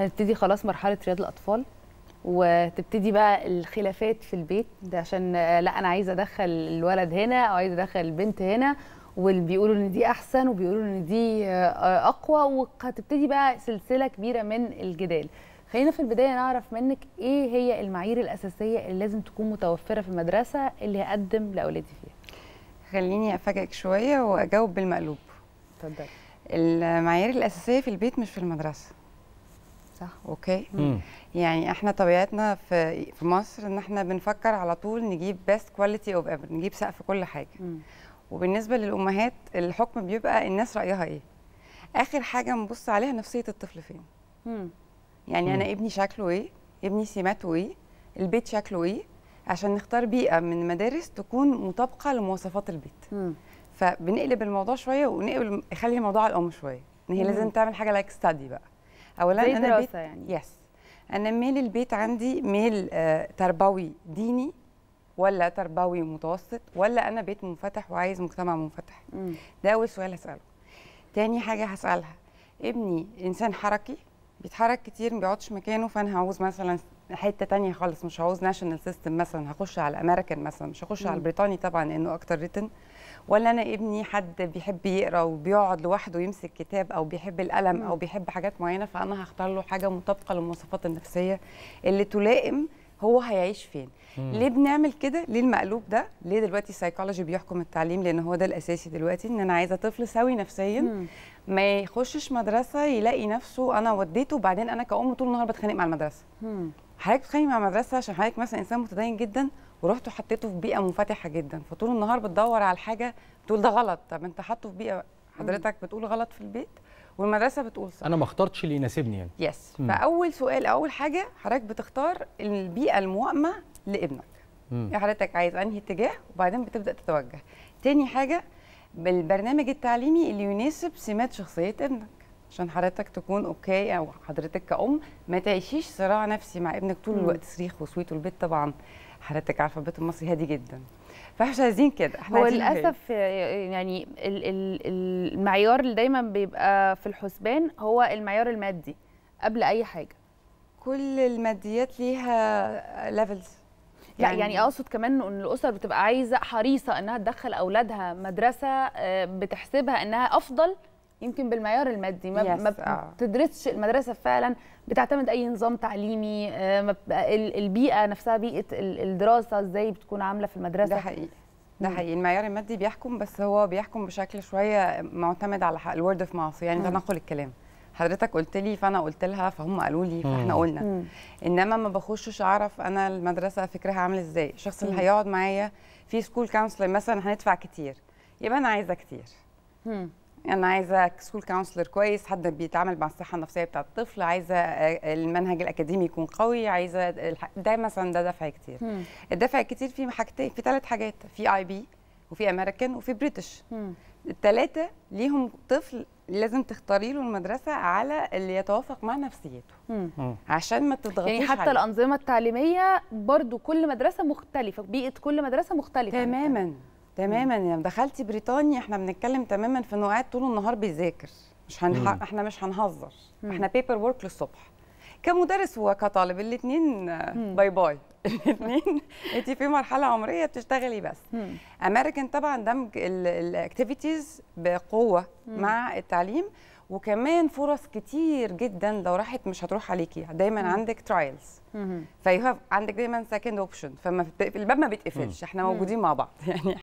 هنبتدي خلاص مرحله رياض الاطفال وتبتدي بقى الخلافات في البيت ده عشان آه، لا انا عايزه ادخل الولد هنا او عايزه ادخل البنت هنا واللي بيقولوا ان دي احسن وبيقولوا ان دي آه، آه، اقوى وهتبتدي بقى سلسله كبيره من الجدال خلينا في البدايه نعرف منك ايه هي المعايير الاساسيه اللي لازم تكون متوفره في المدرسه اللي هقدم لاولادي فيها خليني افاجئك شويه واجاوب بالمقلوب اتفضلي المعايير الاساسيه في البيت مش في المدرسه صح اوكي مم. يعني احنا طبيعتنا في في مصر ان احنا بنفكر على طول نجيب بيست كواليتي اوف ايفر نجيب سقف كل حاجه مم. وبالنسبه للامهات الحكم بيبقى الناس رايها ايه اخر حاجه نبص عليها نفسيه الطفل فين مم. يعني مم. انا ابني شكله ايه ابني سماته ايه البيت شكله ايه عشان نختار بيئه من مدارس تكون مطابقه لمواصفات البيت مم. فبنقلب الموضوع شويه ونقلب نخلي الموضوع على الام شويه ان هي لازم تعمل حاجه لايك ستادي بقى اولا زي انا بيت يعني يس انا ميل البيت عندي ميل آه تربوي ديني ولا تربوي متوسط ولا انا بيت منفتح وعايز مجتمع منفتح مم. ده اول سؤال هساله تاني حاجه هسالها ابني انسان حركي بيتحرك كتير ما بيقعدش مكانه فانا هعوز مثلا حته تانية خالص مش هعوز ناشونال سيستم مثلا هخش على امريكان مثلا مش هخش على البريطاني طبعا لانه اكتر ريتن ولا انا ابني حد بيحب يقرا وبيقعد لوحده يمسك كتاب او بيحب القلم او بيحب حاجات معينه فانا هختار له حاجه مطابقه للمواصفات النفسيه اللي تلائم هو هيعيش فين مم. ليه بنعمل كده ليه المقلوب ده ليه دلوقتي السايكولوجي بيحكم التعليم لان هو ده الاساسي دلوقتي ان انا عايزه طفل سوي نفسيا مم. ما يخشش مدرسه يلاقي نفسه انا وديته وبعدين انا كأم طول النهار بتخانق مع المدرسه حضرتك بتخانق مع المدرسه عشان حضرتك مثلا انسان متدين جدا ورحت وحطيته في بيئه منفتحه جدا فطول النهار بتدور على الحاجه تقول ده غلط طب انت حاطه في بيئه حضرتك بتقول غلط في البيت والمدرسه بتقول صح انا ما اخترتش اللي يناسبني يعني يس مم. فاول سؤال اول حاجه حضرتك بتختار البيئه الموائمه لابنك مم. يعني حضرتك عايز انهي اتجاه وبعدين بتبدا تتوجه تاني حاجه بالبرنامج التعليمي اللي يناسب سمات شخصيه ابنك عشان حضرتك تكون اوكي او حضرتك كأم ما تعيشيش صراع نفسي مع ابنك طول الوقت صريخ وصويت والبيت طبعا حضرتك عارفه البيت المصري هادي جدا فاحنا مش عايزين كده احنا هو للاسف يعني المعيار اللي دايما بيبقى في الحسبان هو المعيار المادي قبل اي حاجه كل الماديات ليها ليفلز يعني لا يعني اقصد كمان ان الاسر بتبقى عايزه حريصه انها تدخل اولادها مدرسه آه، بتحسبها انها افضل يمكن بالمعيار المادي ما, yes. ما آه. بتدرسش المدرسه فعلا بتعتمد اي نظام تعليمي آه، البيئه نفسها بيئه الدراسه ازاي بتكون عامله في المدرسه ده حقيقي ده حقيقي المعيار المادي بيحكم بس هو بيحكم بشكل شويه معتمد على الورد اوف ماوث يعني تناقل الكلام حضرتك قلت لي فانا قلت لها فهم قالوا لي فاحنا قلنا انما ما بخشش اعرف انا المدرسه فكرها عامل ازاي الشخص اللي هيقعد معايا في سكول كونسلر مثلا هندفع كتير يبقى انا عايزه كتير انا يعني عايزه سكول كونسلر كويس حد بيتعامل مع الصحه النفسيه بتاعه الطفل عايزه آه، المنهج الاكاديمي يكون قوي عايزه ده مثلا ده دفع كتير مم. الدفع الكتير في حاجتين في ثلاث حاجات في اي بي وفي امريكان وفي بريتش الثلاثه ليهم طفل لازم تختاري له المدرسه على اللي يتوافق مع نفسيته مم. عشان ما تضغطيش يعني حتى عليه. الانظمه التعليميه برضو كل مدرسه مختلفه بيئه كل مدرسه مختلفه تماما تماما يعني دخلتي بريطانيا احنا بنتكلم تماما في انه قاعد طول النهار بيذاكر مش هنح... احنا مش هنهزر مم. احنا بيبر وورك للصبح كمدرس وكطالب الاثنين باي باي الاثنين انت في مرحله عمريه بتشتغلي بس امريكان طبعا دمج الاكتيفيتيز بقوه مع التعليم وكمان فرص كتير جدا لو راحت مش هتروح عليكي دايما مم. عندك ترايلز فيو عندك دايما سكند اوبشن فما الباب ما بيتقفلش احنا موجودين مع بعض يعني